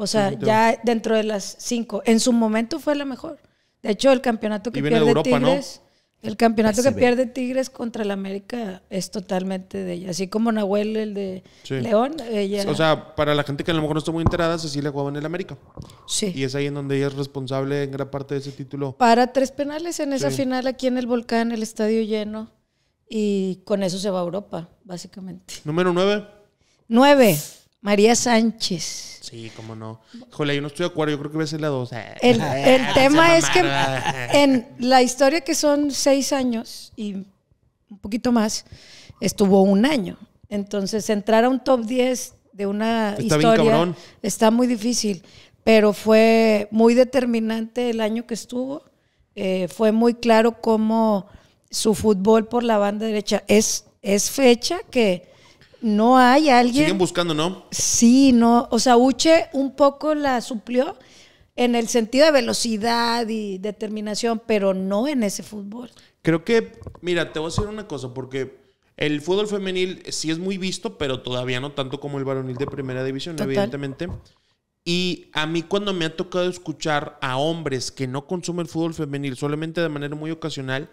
O sea, ya dentro de las cinco. En su momento fue la mejor. De hecho, el campeonato que pierde Tigres. El campeonato que pierde Tigres contra el América es totalmente de ella. Así como Nahuel, el de León, O sea, para la gente que a lo mejor no está muy enterada, Cecilia jugaba en el América. Sí. Y es ahí en donde ella es responsable en gran parte de ese título. Para tres penales en esa final aquí en el Volcán, el estadio lleno. Y con eso se va a Europa, básicamente. Número nueve. Nueve. María Sánchez. Sí, cómo no. Híjole, yo no estoy de acuerdo, yo creo que voy a ser la dos. El, tema es que en la historia que son seis años y un poquito más, estuvo un año. Entonces, entrar a un top 10 de una historia está muy difícil, pero fue muy determinante el año que estuvo. Eh, fue muy claro cómo su fútbol por la banda derecha es, es fecha que no hay alguien. Siguen buscando, ¿no? Sí, no. O sea, Uche un poco la suplió en el sentido de velocidad y determinación, pero no en ese fútbol. Creo que, mira, te voy a decir una cosa, porque el fútbol femenil sí es muy visto, pero todavía no tanto como el varonil de primera división, evidentemente. Y a mí cuando me ha tocado escuchar a hombres que no consumen fútbol femenil solamente de manera muy ocasional,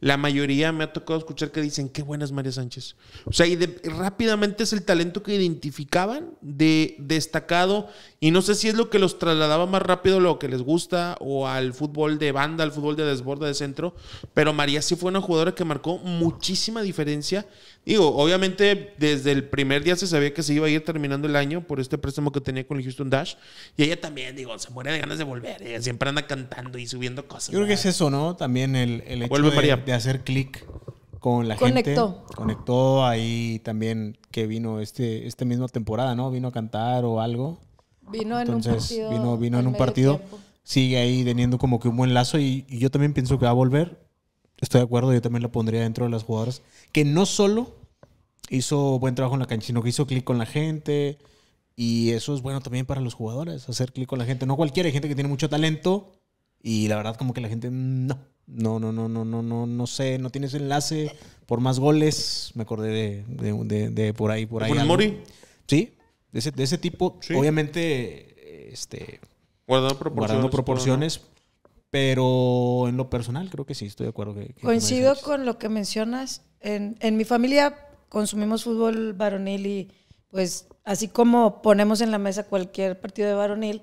la mayoría me ha tocado escuchar que dicen, qué buena es María Sánchez. O sea, y rápidamente es el talento que identificaban de destacado, y no sé si es lo que los trasladaba más rápido lo que les gusta, o al fútbol de banda, al fútbol de desborda de centro, pero María sí fue una jugadora que marcó muchísima diferencia. Digo, obviamente desde el primer día se sabía que se iba a ir terminando el año por este préstamo que tenía con el Houston Dash, y ella también, digo, se muere de ganas de volver, siempre anda cantando y subiendo cosas. Yo creo que es eso, ¿no? También el, el Vuelve María de hacer clic con la gente. Conectó. ahí también que vino este, esta misma temporada, ¿no? Vino a cantar o algo. Vino en un partido. Vino, vino en un partido. Sigue ahí teniendo como que un buen lazo y, yo también pienso que va a volver. Estoy de acuerdo, yo también lo pondría dentro de las jugadoras. Que no solo hizo buen trabajo en la cancha, sino que hizo clic con la gente. Y eso es bueno también para los jugadores, hacer clic con la gente. No cualquiera, hay gente que tiene mucho talento y la verdad como que la gente no. No, no, no, no, no, no, sé, no tienes enlace por más goles. Me acordé de, de, por ahí, por ahí. ¿Por Sí, de ese, de ese tipo. Obviamente, este. Guardando proporciones. pero, en lo personal creo que sí, estoy de acuerdo. Coincido con lo que mencionas. En, en mi familia consumimos fútbol varonil y pues así como ponemos en la mesa cualquier partido de varonil,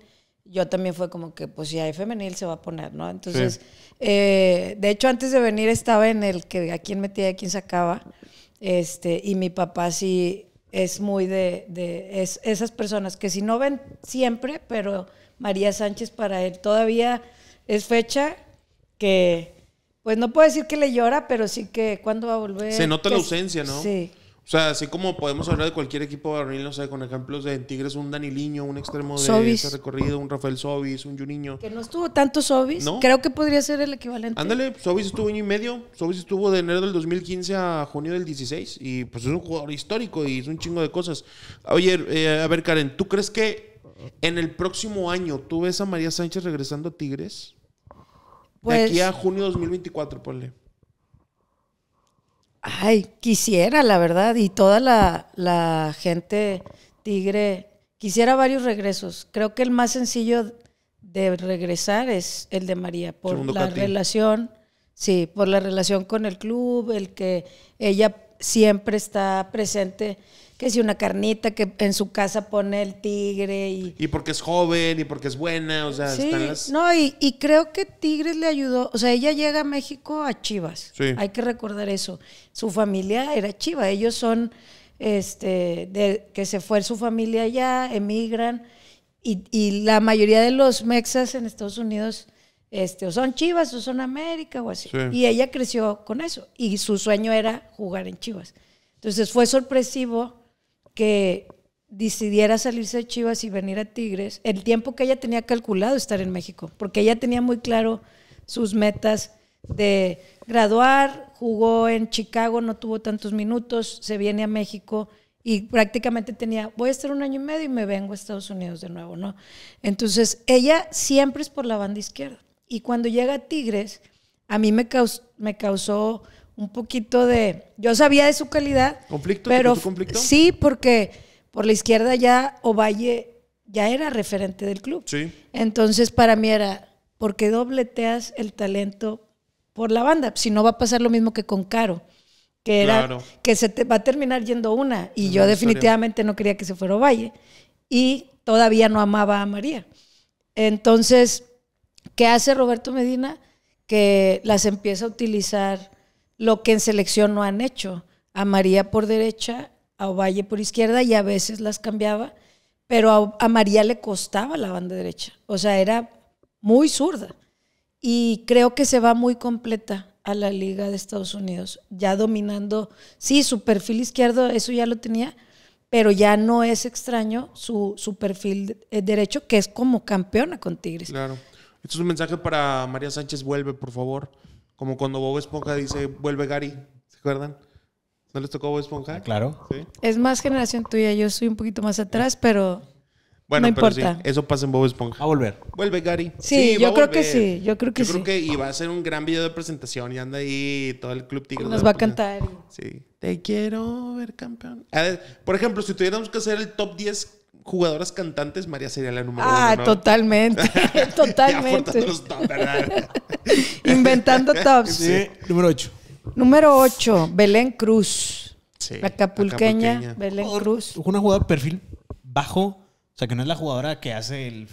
yo también fue como que, pues si hay femenil se va a poner, ¿no? Entonces, eh, de hecho, antes de venir estaba en el que a quién metía y a quién sacaba. Este, y mi papá sí es muy de, de esas personas que si no ven siempre, pero María Sánchez para él todavía es fecha que, pues no puedo decir que le llora, pero sí que cuando va a volver. Se nota la ausencia, ¿no? Sí. O sea, así como podemos hablar de cualquier equipo baronil, no sé, con ejemplos de Tigres, un Daniliño, un extremo de Sobis. recorrido, un Rafael Sobis, un Juninho. Que no estuvo tanto Sobis. Creo que podría ser el equivalente. Ándale, Sobis estuvo año y medio. Sobis estuvo de enero del 2015 a junio del 16. Y pues es un jugador histórico y es un chingo de cosas. Oye, eh, a ver, Karen, ¿tú crees que en el próximo año tú ves a María Sánchez regresando a Tigres? Pues, de aquí pues a junio 2024, ponle. Ay, quisiera, la verdad, y toda la, gente tigre, quisiera varios regresos. Creo que el más sencillo de regresar es el de María, por la relación, sí, por la relación con el club, el que ella siempre está presente que si una carnita que en su casa pone el tigre y... Y porque es joven y porque es buena, o sea, sí, No, y, y, creo que Tigres le ayudó, o sea, ella llega a México a Chivas, hay que recordar eso, su familia era Chiva, ellos son, este, que se fue su familia allá, emigran, y, y la mayoría de los mexas en Estados Unidos este, o son Chivas o son América o así. Y ella creció con eso y su sueño era jugar en Chivas. Entonces fue sorpresivo que decidiera salirse de Chivas y venir a Tigres, el tiempo que ella tenía calculado estar en México, porque ella tenía muy claro sus metas de graduar, jugó en Chicago, no tuvo tantos minutos, se viene a México y prácticamente tenía, voy a estar un año y medio y me vengo a Estados Unidos de nuevo, ¿no? Entonces, ella siempre es por la banda izquierda. Y cuando llega Tigres, a mí me, causó un poquito de... Yo sabía de su calidad. ¿Conflicto? Pero Sí, porque por la izquierda ya Ovalle ya era referente del club. Sí. Entonces para mí era, ¿por qué dobleteas el talento por la banda? Si no va a pasar lo mismo que con Caro, que era claro. que se va a terminar yendo una. Y yo definitivamente no quería que se fuera Ovalle. Y todavía no amaba a María. Entonces ¿Qué hace Roberto Medina? Que las empieza a utilizar lo que en selección no han hecho. A María por derecha, a Ovalle por izquierda y a veces las cambiaba, pero a, María le costaba la banda derecha. O sea, era muy zurda. Y creo que se va muy completa a la Liga de Estados Unidos, ya dominando, sí, su perfil izquierdo, eso ya lo tenía, pero ya no es extraño su, su perfil eh, derecho, que es como campeona con Tigres. Claro. Esto es un mensaje para María Sánchez, vuelve, por favor. Como cuando Bob Esponja dice, vuelve Gary, ¿se acuerdan? ¿No les tocó Bob Esponja? Ah, claro. Es más generación tuya, yo soy un poquito más atrás, pero... Bueno, no importa. eso pasa en Bob Esponja. a volver. Vuelve Gary. Sí, yo creo que sí, yo creo que sí. Yo creo que iba a ser un gran video de presentación y anda ahí todo el club tigre. Nos va a pues, cantar. Sí. Te quiero ver campeón. por ejemplo, si tuviéramos que hacer el top 10 jugadoras cantantes, María sería la número ah, Ah, totalmente, totalmente. Inventando tops. Sí. Número 8. Número 8, Belén Cruz. Sí, la capulqueña Belén Cruz. Una jugadora de perfil bajo, o sea, que no es la jugadora que hace el